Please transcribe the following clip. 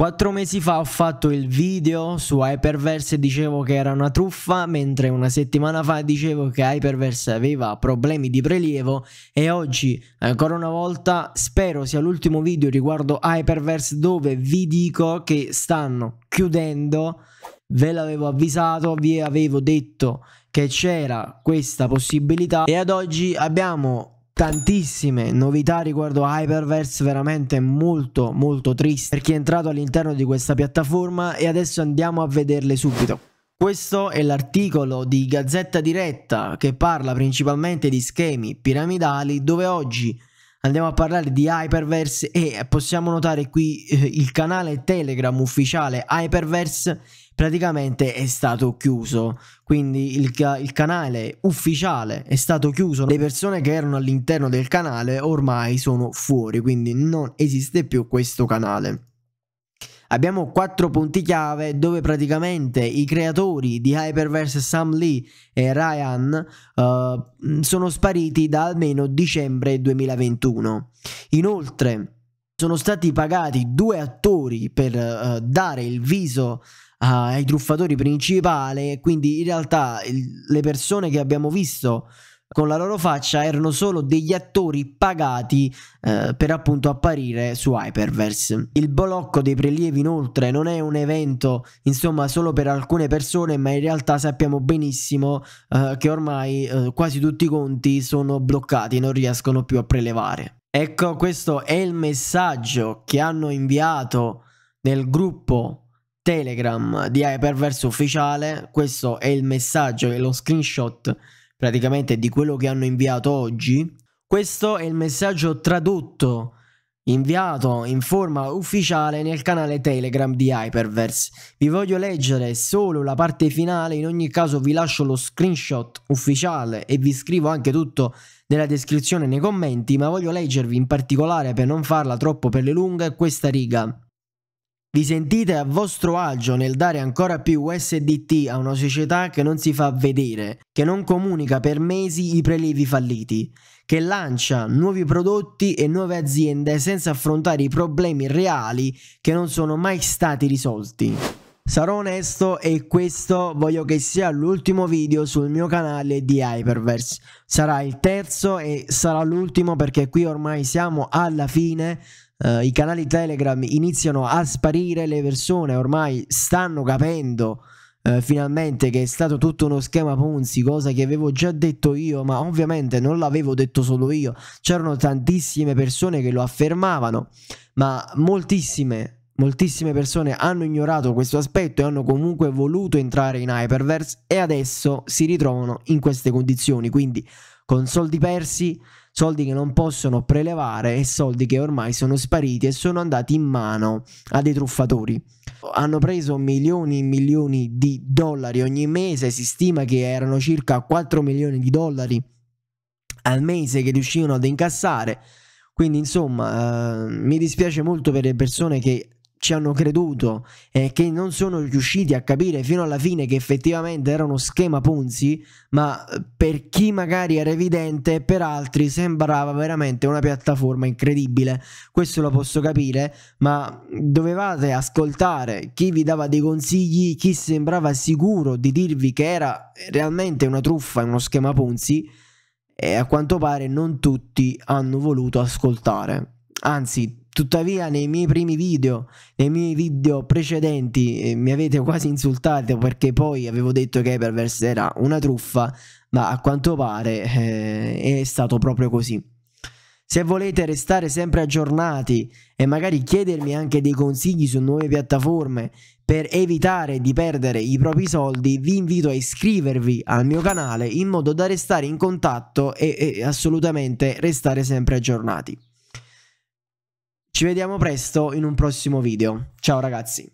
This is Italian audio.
Quattro mesi fa ho fatto il video su Hyperverse e dicevo che era una truffa, mentre una settimana fa dicevo che Hyperverse aveva problemi di prelievo e oggi, ancora una volta, spero sia l'ultimo video riguardo Hyperverse dove vi dico che stanno chiudendo, ve l'avevo avvisato, vi avevo detto che c'era questa possibilità e ad oggi abbiamo tantissime novità riguardo Hyperverse veramente molto molto triste per chi è entrato all'interno di questa piattaforma e adesso andiamo a vederle subito. Questo è l'articolo di Gazzetta Diretta che parla principalmente di schemi piramidali dove oggi andiamo a parlare di Hyperverse e possiamo notare qui eh, il canale Telegram ufficiale Hyperverse praticamente è stato chiuso. Quindi il, il, canale ufficiale è stato chiuso. Le persone che erano all'interno del canale ormai sono fuori, quindi non esiste più questo canale. Abbiamo quattro punti chiave dove praticamente i creatori di Hyperverse Sam Lee e Ryan uh, sono spariti da almeno dicembre 2021. Inoltre sono stati pagati due attori per uh, dare il viso ai ah, truffatori principali. Quindi in realtà il, le persone che abbiamo visto con la loro faccia erano solo degli attori pagati eh, per appunto apparire su Hyperverse. Il blocco dei prelievi inoltre non è un evento insomma solo per alcune persone ma in realtà sappiamo benissimo eh, che ormai eh, quasi tutti i conti sono bloccati, non riescono più a prelevare. Ecco questo è il messaggio che hanno inviato nel gruppo Telegram di Hyperverse ufficiale, questo è il messaggio e lo screenshot praticamente di quello che hanno inviato oggi. Questo è il messaggio tradotto inviato in forma ufficiale nel canale Telegram di Hyperverse. Vi voglio leggere solo la parte finale, in ogni caso vi lascio lo screenshot ufficiale e vi scrivo anche tutto nella descrizione nei commenti, ma voglio leggervi in particolare per non farla troppo per le lunghe questa riga. Vi sentite a vostro agio nel dare ancora più USDT a una società che non si fa vedere, che non comunica per mesi i prelievi falliti, che lancia nuovi prodotti e nuove aziende senza affrontare i problemi reali che non sono mai stati risolti. Sarò onesto e questo voglio che sia l'ultimo video sul mio canale di Hyperverse. Sarà il terzo e sarà l'ultimo perché qui ormai siamo alla fine uh, i canali Telegram iniziano a sparire, le persone ormai stanno capendo Uh, finalmente che è stato tutto uno schema Ponzi, cosa che avevo già detto io, ma ovviamente non l'avevo detto solo io, c'erano tantissime persone che lo affermavano, ma moltissime, moltissime persone hanno ignorato questo aspetto e hanno comunque voluto entrare in Hyperverse e adesso si ritrovano in queste condizioni, quindi con soldi persi, soldi che non possono prelevare e soldi che ormai sono spariti e sono andati in mano a dei truffatori. Hanno preso milioni e milioni di dollari ogni mese, si stima che erano circa 4 milioni di dollari al mese che riuscivano ad incassare. Quindi insomma eh, mi dispiace molto per le persone che ci hanno creduto e che non sono riusciti a capire fino alla fine che effettivamente era uno schema Ponzi, ma eh, per chi magari era evidente, per altri sembrava veramente una piattaforma incredibile. Questo lo posso capire, ma mm, dovevate ascoltare chi vi dava dei consigli, chi sembrava sicuro di dirvi che era realmente una truffa, uno schema Ponzi e a quanto pare non tutti hanno voluto ascoltare. Anzi, Tuttavia nei miei primi video, nei miei video precedenti eh, mi avete quasi insultato perché poi avevo detto che Eververse era una truffa, ma a quanto pare eh, è stato proprio così. Se volete restare sempre aggiornati e magari chiedermi anche dei consigli su nuove piattaforme per evitare di perdere i propri soldi, vi invito a iscrivervi al mio canale in modo da restare in contatto e, e assolutamente restare sempre aggiornati. Ci vediamo presto in un prossimo video. Ciao ragazzi.